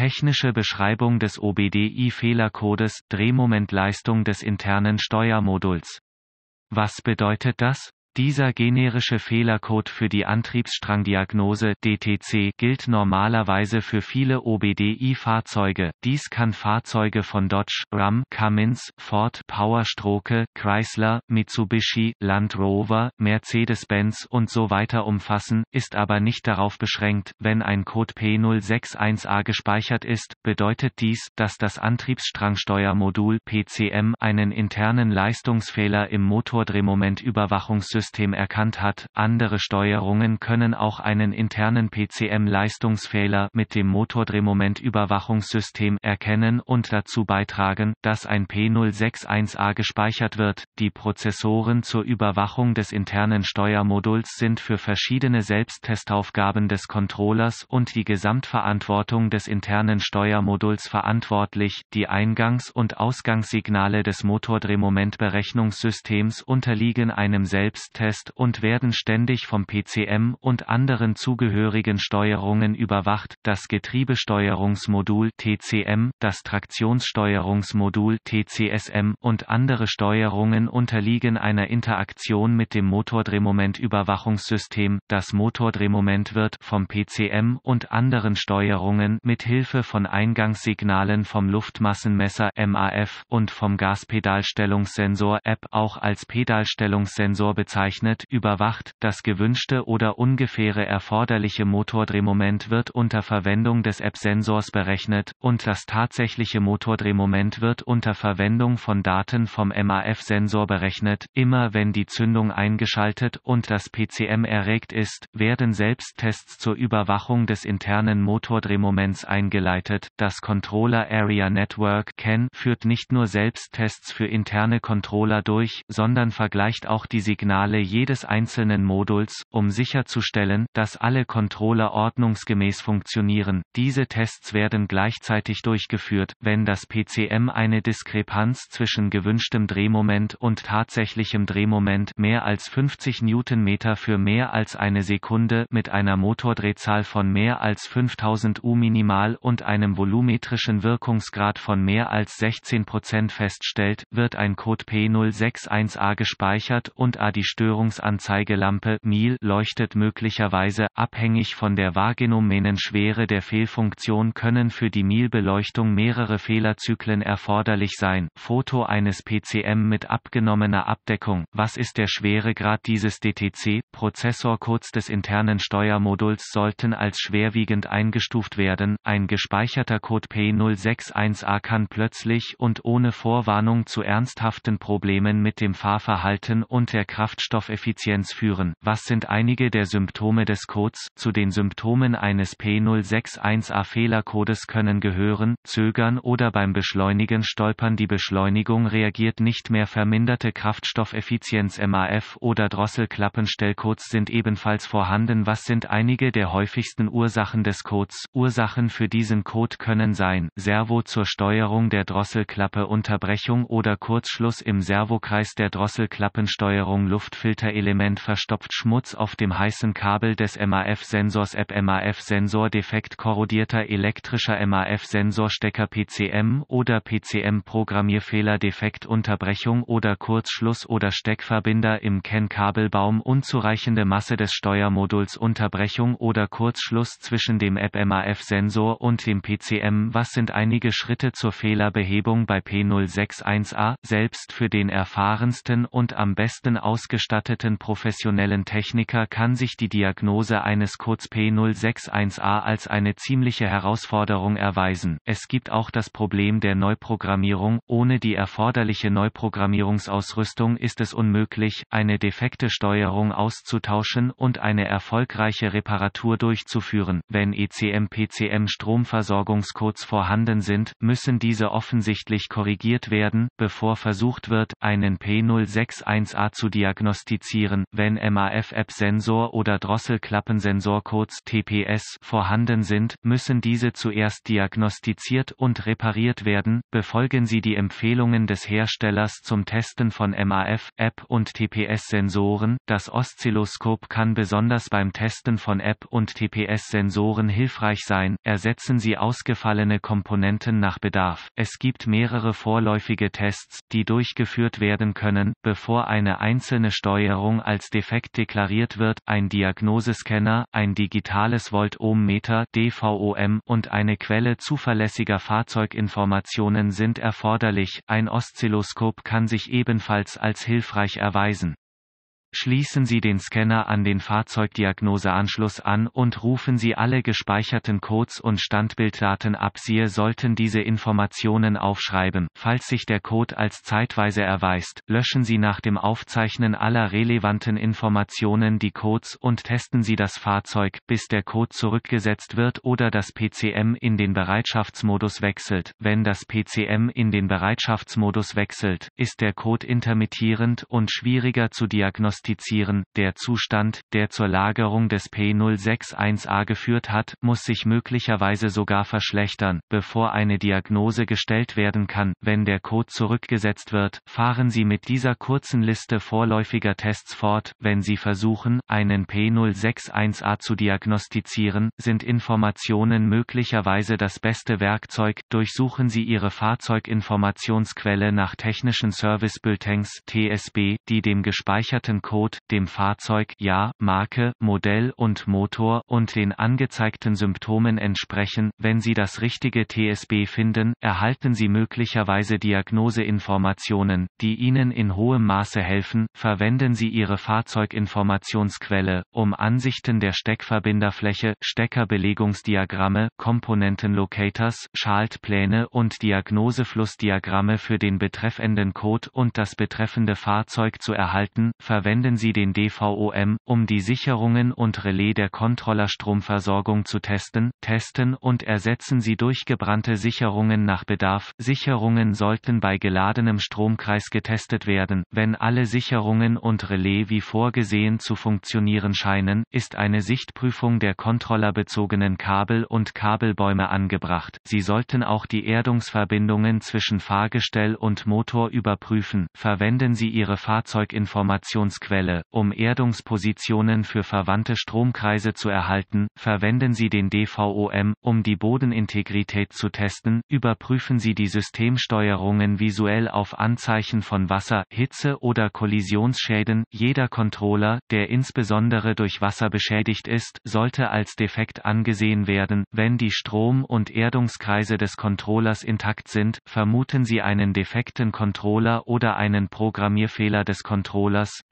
Technische Beschreibung des OBDI-Fehlercodes, Drehmomentleistung des internen Steuermoduls. Was bedeutet das? Dieser generische Fehlercode für die Antriebsstrangdiagnose (DTC) gilt normalerweise für viele OBDI-Fahrzeuge. Dies kann Fahrzeuge von Dodge, Ram, Cummins, Ford, Powerstroke, Chrysler, Mitsubishi, Land Rover, Mercedes-Benz und so weiter umfassen, ist aber nicht darauf beschränkt. Wenn ein Code P061A gespeichert ist, bedeutet dies, dass das Antriebsstrangsteuermodul (PCM) einen internen Leistungsfehler im Motordrehmomentüberwachungssystem System erkannt hat. Andere Steuerungen können auch einen internen PCM-Leistungsfehler mit dem Motordrehmoment-Überwachungssystem erkennen und dazu beitragen, dass ein P061A gespeichert wird. Die Prozessoren zur Überwachung des internen Steuermoduls sind für verschiedene Selbsttestaufgaben des Controllers und die Gesamtverantwortung des internen Steuermoduls verantwortlich. Die Eingangs- und Ausgangssignale des Motordrehmoment-Berechnungssystems unterliegen einem selbst Stresstest und werden ständig vom PCM und anderen zugehörigen Steuerungen überwacht, das Getriebesteuerungsmodul TCM, das Traktionssteuerungsmodul TCSM und andere Steuerungen unterliegen einer Interaktion mit dem Motordrehmomentüberwachungssystem. Das Motordrehmoment wird vom PCM und anderen Steuerungen mit Hilfe von Eingangssignalen vom Luftmassenmesser MAF und vom Gaspedalstellungssensor App auch als Pedalstellungssensor bezeichnet bezeichnet, überwacht, das gewünschte oder ungefähre erforderliche Motordrehmoment wird unter Verwendung des App-Sensors berechnet, und das tatsächliche Motordrehmoment wird unter Verwendung von Daten vom MAF-Sensor berechnet. Immer wenn die Zündung eingeschaltet und das PCM erregt ist, werden Selbsttests zur Überwachung des internen Motordrehmoments eingeleitet. Das Controller Area Network CAN führt nicht nur Selbsttests für interne Controller durch, sondern vergleicht auch die Signale Merkmale jedes einzelnen Moduls, um sicherzustellen, dass alle Controller ordnungsgemäß funktionieren. Diese Tests werden gleichzeitig durchgeführt, wenn das PCM eine Diskrepanz zwischen gewünschtem Drehmoment und tatsächlichem Drehmoment mehr als 50 Newtonmeter für mehr als eine Sekunde mit einer Motordrehzahl von mehr als 5000 U minimal und einem volumetrischen Wirkungsgrad von mehr als 16 feststellt, wird ein Code P061A gespeichert und A die Störungsanzeigelampe MIL leuchtet möglicherweise, abhängig von der wahrgenommenen Schwere der Fehlfunktion können für die MIL-Beleuchtung mehrere Fehlerzyklen erforderlich sein. Foto eines PCM mit abgenommener Abdeckung. Was ist der Schweregrad dieses DTC? Prozessor des internen Steuermoduls sollten als schwerwiegend eingestuft werden. Ein gespeicherter Code P061A kann plötzlich und ohne Vorwarnung zu ernsthaften Problemen mit dem Fahrverhalten und der Kraftsteuerung Wirkstoffeffizienz führen. Was sind einige der Symptome des Codes? Zu den Symptomen eines P061A-Fehlercodes können gehören, Zögern oder beim Beschleunigen stolpern. Die Beschleunigung reagiert nicht mehr. Verminderte Kraftstoffeffizienz MAF oder Drosselklappenstellcodes sind ebenfalls vorhanden. Was sind einige der häufigsten Ursachen des Codes? Ursachen für diesen Code können sein, Servo zur Steuerung der Drosselklappe Unterbrechung oder Kurzschluss im Servokreis der Drosselklappensteuerung Luft Luftfilterelement verstopft Schmutz auf dem heißen Kabel des MAF-Sensors App MAF-Sensor defekt korrodierter elektrischer MAF-Sensorstecker PCM oder PCM-Programmierfehler defekt Unterbrechung oder Kurzschluss oder Steckverbinder im can unzureichende Masse des Steuermoduls Unterbrechung oder Kurzschluss zwischen dem App MAF-Sensor und dem PCM Was sind einige Schritte zur Fehlerbehebung bei P061A, selbst für den erfahrensten und am besten ausgestatteten ausgestatteten professionellen Techniker kann sich die Diagnose eines Codes P061A als eine ziemliche Herausforderung erweisen. Es gibt auch das Problem der Neuprogrammierung. Ohne die erforderliche Neuprogrammierungsausrüstung ist es unmöglich, eine defekte Steuerung auszutauschen und eine erfolgreiche Reparatur durchzuführen. Wenn ECM-PCM-Stromversorgungscodes vorhanden sind, müssen diese offensichtlich korrigiert werden, bevor versucht wird, einen P061A zu diagnostizieren diagnostizieren, wenn MAF-App-Sensor oder Drosselklappensensor kurz TPS vorhanden sind, müssen diese zuerst diagnostiziert und repariert werden. Befolgen Sie die Empfehlungen des Herstellers zum Testen von MAF, App und TPS-Sensoren. Das Oszilloskop kann besonders beim Testen von App und TPS-Sensoren hilfreich sein. Ersetzen Sie ausgefallene Komponenten nach Bedarf. Es gibt mehrere vorläufige Tests, die durchgeführt werden können, bevor eine einzelne Steuerung als defekt deklariert wird, ein Diagnosescanner, ein digitales Voltohmmeter (DVOM) und eine Quelle zuverlässiger Fahrzeuginformationen sind erforderlich. Ein Oszilloskop kann sich ebenfalls als hilfreich erweisen. Schließen Sie den Scanner an den Fahrzeugdiagnoseanschluss an und rufen Sie alle gespeicherten Codes und Standbilddaten ab. Sie sollten diese Informationen aufschreiben. Falls sich der Code als zeitweise erweist, löschen Sie nach dem Aufzeichnen aller relevanten Informationen die Codes und testen Sie das Fahrzeug, bis der Code zurückgesetzt wird oder das PCM in den Bereitschaftsmodus wechselt. Wenn das PCM in den Bereitschaftsmodus wechselt, ist der Code intermittierend und schwieriger zu diagnostizieren diagnostizieren. Der Zustand, der zur Lagerung des P061a geführt hat, muss sich möglicherweise sogar verschlechtern, bevor eine Diagnose gestellt werden kann. Wenn der Code zurückgesetzt wird, fahren Sie mit dieser kurzen Liste vorläufiger Tests fort. Wenn Sie versuchen, einen P061a zu diagnostizieren, sind Informationen möglicherweise das beste Werkzeug. Durchsuchen Sie Ihre Fahrzeuginformationsquelle nach technischen Service TSB, die dem gespeicherten Fahrzeugcode, dem Fahrzeugjahr, Marke, Modell und Motor und den angezeigten Symptomen entsprechen. Wenn Sie das richtige TSB finden, erhalten Sie möglicherweise Diagnoseinformationen, die Ihnen in hohem Maße helfen. Verwenden Sie Ihre Fahrzeuginformationsquelle, um Ansichten der Steckverbinderfläche, Steckerbelegungsdiagramme, Komponentenlocators, Schaltpläne und Diagnoseflussdiagramme für den betreffenden Code und das betreffende Fahrzeug zu erhalten. Verwenden verwenden Sie den DVOM, um die Sicherungen und Relais der Controllerstromversorgung zu testen, testen und ersetzen Sie durchgebrannte Sicherungen nach Bedarf. Sicherungen sollten bei geladenem Stromkreis getestet werden. Wenn alle Sicherungen und Relais wie vorgesehen zu funktionieren scheinen, ist eine Sichtprüfung der kontrollerbezogenen Kabel und Kabelbäume angebracht. Sie sollten auch die Erdungsverbindungen zwischen Fahrgestell und Motor überprüfen. Verwenden Sie Ihre Fahrzeuginformationsquelle Stromquelle. Um Erdungspositionen für verwandte Stromkreise zu erhalten, verwenden Sie den DVOM, um die Bodenintegrität zu testen. Überprüfen Sie die Systemsteuerungen visuell auf Anzeichen von Wasser, Hitze oder Kollisionsschäden. Jeder Controller, der insbesondere durch Wasser beschädigt ist, sollte als defekt angesehen werden. Wenn die Strom- und Erdungskreise des Controllers intakt sind, vermuten Sie einen defekten Controller oder einen Programmierfehler des Controllers,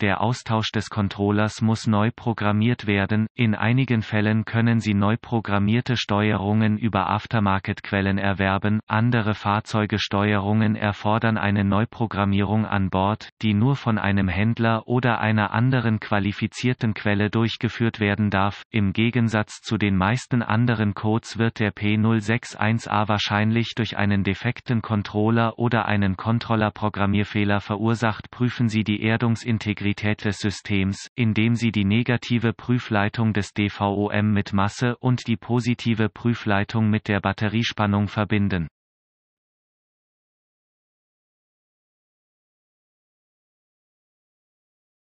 der Austausch des Controllers muss neu programmiert werden, in einigen Fällen können Sie neu programmierte Steuerungen über Aftermarket-Quellen erwerben, andere Fahrzeugesteuerungen erfordern eine Neuprogrammierung an Bord, die nur von einem Händler oder einer anderen qualifizierten Quelle durchgeführt werden darf, im Gegensatz zu den meisten anderen Codes wird der P061A wahrscheinlich durch einen defekten Controller oder einen Controller-Programmierfehler verursacht prüfen Sie die Erdungsintegrität des Systems, indem sie die negative Prüfleitung des DVOM mit Masse und die positive Prüfleitung mit der Batteriespannung verbinden